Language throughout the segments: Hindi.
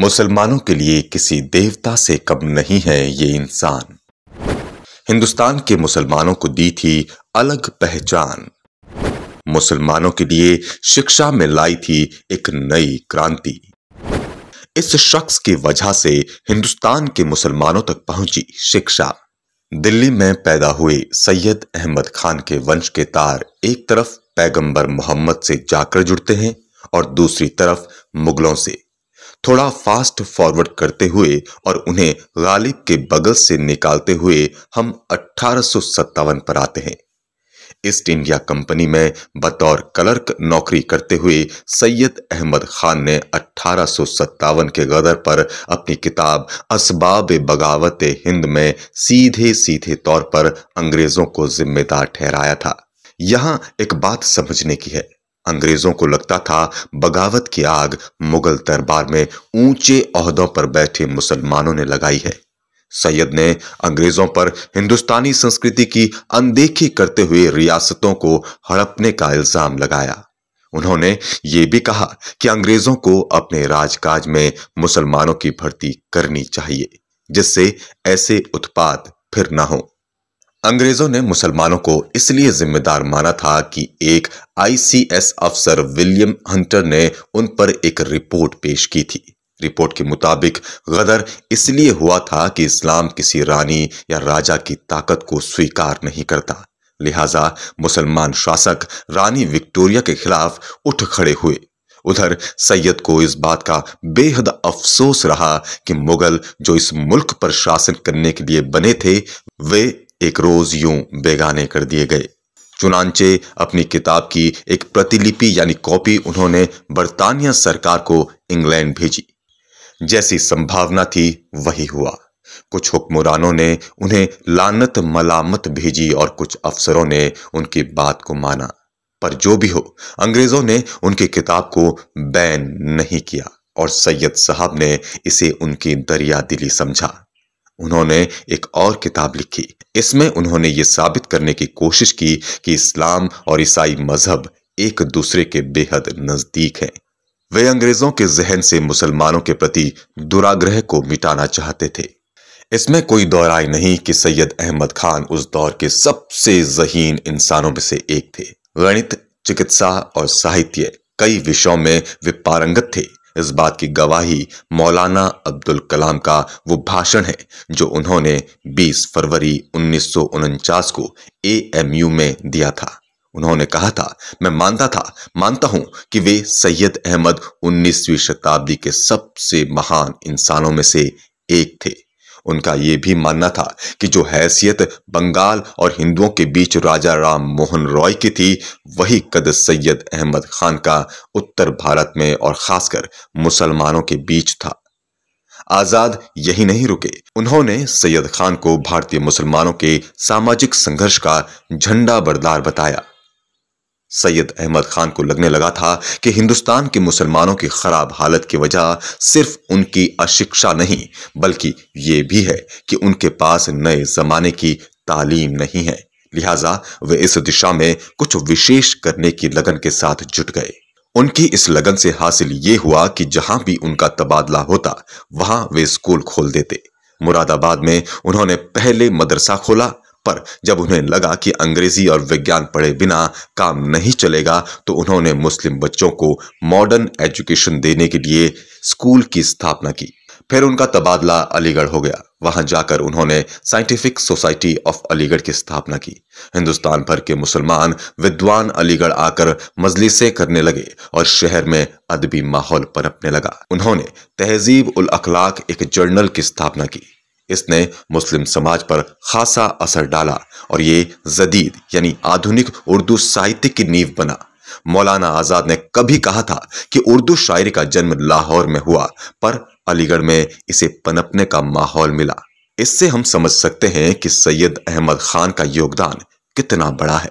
मुसलमानों के लिए किसी देवता से कम नहीं है ये इंसान हिंदुस्तान के मुसलमानों को दी थी अलग पहचान मुसलमानों के लिए शिक्षा में लाई थी एक नई क्रांति इस शख्स की वजह से हिंदुस्तान के मुसलमानों तक पहुंची शिक्षा दिल्ली में पैदा हुए सैयद अहमद खान के वंश के तार एक तरफ पैगंबर मोहम्मद से जाकर जुड़ते हैं और दूसरी तरफ मुगलों से थोड़ा फास्ट फॉरवर्ड करते हुए और उन्हें गालिब के बगल से निकालते हुए हम अठारह पर आते हैं ईस्ट इंडिया कंपनी में बतौर क्लर्क नौकरी करते हुए सैयद अहमद खान ने अठारह के गदर पर अपनी किताब असबाब बगावत हिंद में सीधे सीधे तौर पर अंग्रेज़ों को जिम्मेदार ठहराया था यहां एक बात समझने की है अंग्रेजों को लगता था बगावत की आग मुगल दरबार में ऊंचे अहदों पर बैठे मुसलमानों ने लगाई है सैयद ने अंग्रेजों पर हिंदुस्तानी संस्कृति की अनदेखी करते हुए रियासतों को हड़पने का इल्जाम लगाया उन्होंने ये भी कहा कि अंग्रेजों को अपने राजकाज में मुसलमानों की भर्ती करनी चाहिए जिससे ऐसे उत्पाद फिर ना हो अंग्रेजों ने मुसलमानों को इसलिए जिम्मेदार माना था कि एक आईसीएस अफसर विलियम हंटर ने उन पर एक रिपोर्ट पेश की थी रिपोर्ट के मुताबिक गदर इसलिए हुआ था कि इस्लाम किसी रानी या राजा की ताकत को स्वीकार नहीं करता लिहाजा मुसलमान शासक रानी विक्टोरिया के खिलाफ उठ खड़े हुए उधर सैयद को इस बात का बेहद अफसोस रहा कि मुगल जो इस मुल्क पर शासन करने के लिए बने थे वे एक रोज यूं बेगाने कर दिए गए चुनाचे अपनी किताब की एक प्रतिलिपि यानी कॉपी उन्होंने बर्तानिया सरकार को इंग्लैंड भेजी जैसी संभावना थी वही हुआ कुछ हुक्मरानों ने उन्हें लानत मलामत भेजी और कुछ अफसरों ने उनकी बात को माना पर जो भी हो अंग्रेजों ने उनकी किताब को बैन नहीं किया और सैयद साहब ने इसे उनकी दरिया दिली समझा उन्होंने एक और किताब लिखी इसमें उन्होंने ये साबित करने की कोशिश की कि इस्लाम और ईसाई मजहब एक दूसरे के बेहद नज़दीक हैं वे अंग्रेजों के जहन से मुसलमानों के प्रति दुराग्रह को मिटाना चाहते थे इसमें कोई दोराय नहीं कि सैयद अहमद खान उस दौर के सबसे जहीन इंसानों में से एक थे गणित चिकित्सा और साहित्य कई विषयों में वे पारंगत थे इस बात की गवाही मौलाना अब्दुल कलाम का वो भाषण है जो उन्होंने 20 फरवरी उन्नीस को एएमयू में दिया था उन्होंने कहा था मैं मानता था मानता हूं कि वे सैयद अहमद 19वीं शताब्दी के सबसे महान इंसानों में से एक थे उनका यह भी मानना था कि जो हैसियत बंगाल और हिंदुओं के बीच राजा राम मोहन रॉय की थी वही कद सैयद अहमद खान का उत्तर भारत में और खासकर मुसलमानों के बीच था आजाद यही नहीं रुके उन्होंने सैयद खान को भारतीय मुसलमानों के सामाजिक संघर्ष का झंडा बरदार बताया सैयद अहमद खान को लगने लगा था कि हिंदुस्तान के मुसलमानों की खराब हालत की वजह सिर्फ उनकी अशिक्षा नहीं बल्कि ये भी है कि उनके पास नए जमाने की तालीम नहीं है लिहाजा वे इस दिशा में कुछ विशेष करने की लगन के साथ जुट गए उनकी इस लगन से हासिल ये हुआ कि जहां भी उनका तबादला होता वहां वे स्कूल खोल देते मुरादाबाद में उन्होंने पहले मदरसा खोला पर जब उन्हें लगा कि अंग्रेजी और विज्ञान पढ़े बिना काम नहीं चलेगा तो उन्होंने मुस्लिम बच्चों को मॉडर्न एजुकेशन देने के लिए स्कूल की स्थापना की फिर उनका तबादला अलीगढ़ हो गया वहां जाकर उन्होंने साइंटिफिक सोसाइटी ऑफ अलीगढ़ की स्थापना की हिंदुस्तान भर के मुसलमान विद्वान अलीगढ़ आकर मजलिसे करने लगे और शहर में अदबी माहौल पनपने लगा उन्होंने तहजीब उल अखलाक एक जर्नल की स्थापना की इसने मुस्लिम समाज पर खासा असर डाला और ये जदीद यानी आधुनिक उर्दू साहित्य की नींव बना मौलाना आज़ाद ने कभी कहा था कि उर्दू शायरी का जन्म लाहौर में हुआ पर अलीगढ़ में इसे पनपने का माहौल मिला इससे हम समझ सकते हैं कि सैयद अहमद खान का योगदान कितना बड़ा है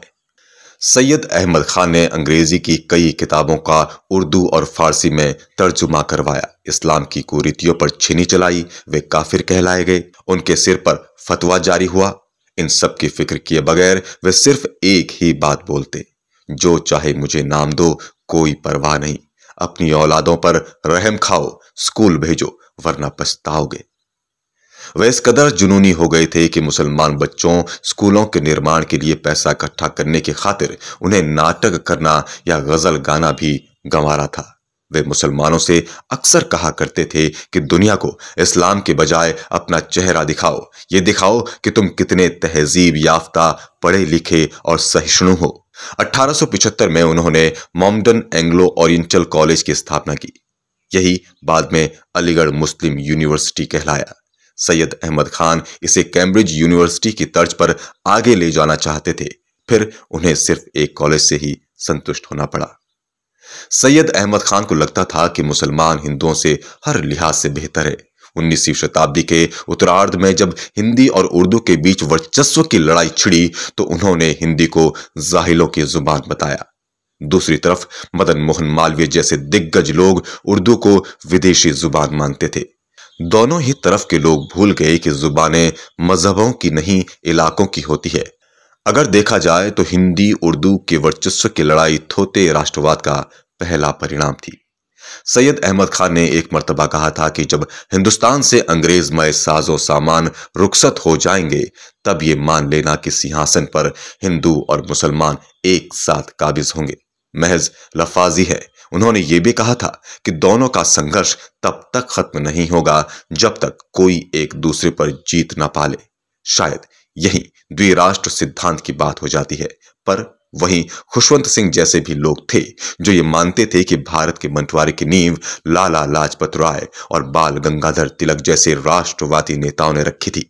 सैयद अहमद खान ने अंग्रेज़ी की कई किताबों का उर्दू और फारसी में तर्जुमा करवाया इस्लाम की कुरीतियों पर छीनी चलाई वे काफिर कहलाए गए उनके सिर पर फतवा जारी हुआ इन सब की फिक्र किए बगैर वे सिर्फ एक ही बात बोलते जो चाहे मुझे नाम दो कोई परवाह नहीं अपनी औलादों पर रहम खाओ स्कूल भेजो वरना पछताओगे वे इस कदर जुनूनी हो गए थे कि मुसलमान बच्चों स्कूलों के निर्माण के लिए पैसा इकट्ठा करने की खातिर उन्हें नाटक करना या गजल गाना भी गंवारा था वे मुसलमानों से अक्सर कहा करते थे कि दुनिया को इस्लाम के बजाय अपना चेहरा दिखाओ ये दिखाओ कि तुम कितने तहजीब याफ्ता पढ़े लिखे और सहिष्णु हो 1875 में उन्होंने मॉमडन एंग्लो ओरिएंटल कॉलेज की स्थापना की यही बाद में अलीगढ़ मुस्लिम यूनिवर्सिटी कहलाया सैयद अहमद खान इसे कैम्ब्रिज यूनिवर्सिटी की तर्ज पर आगे ले जाना चाहते थे फिर उन्हें सिर्फ एक कॉलेज से ही संतुष्ट होना पड़ा सैयद अहमद खान को लगता था कि मुसलमान हिंदुओं से हर लिहाज से बेहतर है उन्नीसवीं शताब्दी के उत्तरार्ध में जब हिंदी और उर्दू के बीच वर्चस्व की लड़ाई छिड़ी तो उन्होंने हिंदी को जाहिलों की जुबान बताया दूसरी तरफ मदन मोहन मालवीय जैसे दिग्गज लोग उर्दू को विदेशी जुबान मानते थे दोनों ही तरफ के लोग भूल गए कि जुबानें मजहबों की नहीं इलाकों की होती है अगर देखा जाए तो हिंदी उर्दू के वर्चस्व की लड़ाई थोते राष्ट्रवाद का पहला परिणाम थी सैयद अहमद खान ने एक मरतबा कहा था कि जब हिंदुस्तान से अंग्रेज मय साजो सामान रुखसत हो जाएंगे तब ये मान लेना कि सिंहासन पर हिंदू और मुसलमान एक साथ काबिज होंगे महज लफाजी है उन्होंने ये भी कहा था कि दोनों का संघर्ष तब तक खत्म नहीं होगा जब तक कोई एक दूसरे पर जीत ना पाले शायद यही द्विराष्ट्र सिद्धांत की बात हो जाती है पर वहीं खुशवंत सिंह जैसे भी लोग थे जो ये मानते थे कि भारत के बंटवारे की नींव लाला लाजपत राय और बाल गंगाधर तिलक जैसे राष्ट्रवादी नेताओं ने रखी थी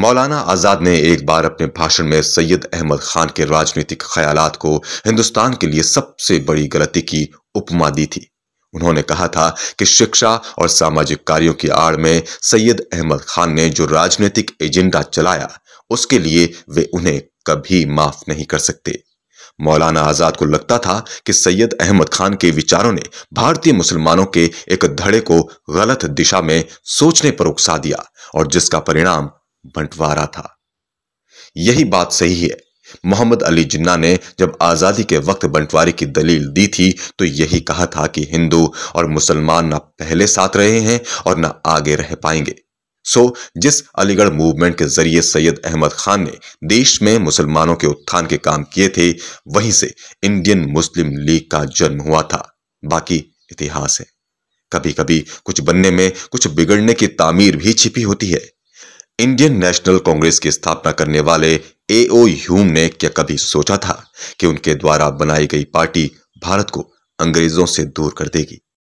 मौलाना आज़ाद ने एक बार अपने भाषण में सैयद अहमद खान के राजनीतिक ख्यालात को हिंदुस्तान के लिए सबसे बड़ी गलती की उपमा दी थी उन्होंने कहा था कि शिक्षा और सामाजिक कार्यों की आड़ में सैयद अहमद खान ने जो राजनीतिक एजेंडा चलाया उसके लिए वे उन्हें कभी माफ नहीं कर सकते मौलाना आज़ाद को लगता था कि सैयद अहमद खान के विचारों ने भारतीय मुसलमानों के एक धड़े को गलत दिशा में सोचने पर उकसा दिया और जिसका परिणाम बंटवारा था यही बात सही है मोहम्मद अली जिन्ना ने जब आज़ादी के वक्त बंटवारे की दलील दी थी तो यही कहा था कि हिंदू और मुसलमान ना पहले साथ रहे हैं और ना आगे रह पाएंगे सो जिस अलीगढ़ मूवमेंट के जरिए सैयद अहमद खान ने देश में मुसलमानों के उत्थान के काम किए थे वहीं से इंडियन मुस्लिम लीग का जन्म हुआ था बाकी इतिहास है कभी कभी कुछ बनने में कुछ बिगड़ने की तामीर भी छिपी होती है इंडियन नेशनल कांग्रेस की स्थापना करने वाले ए ओ ह्यूम ने क्या कभी सोचा था कि उनके द्वारा बनाई गई पार्टी भारत को अंग्रेजों से दूर कर देगी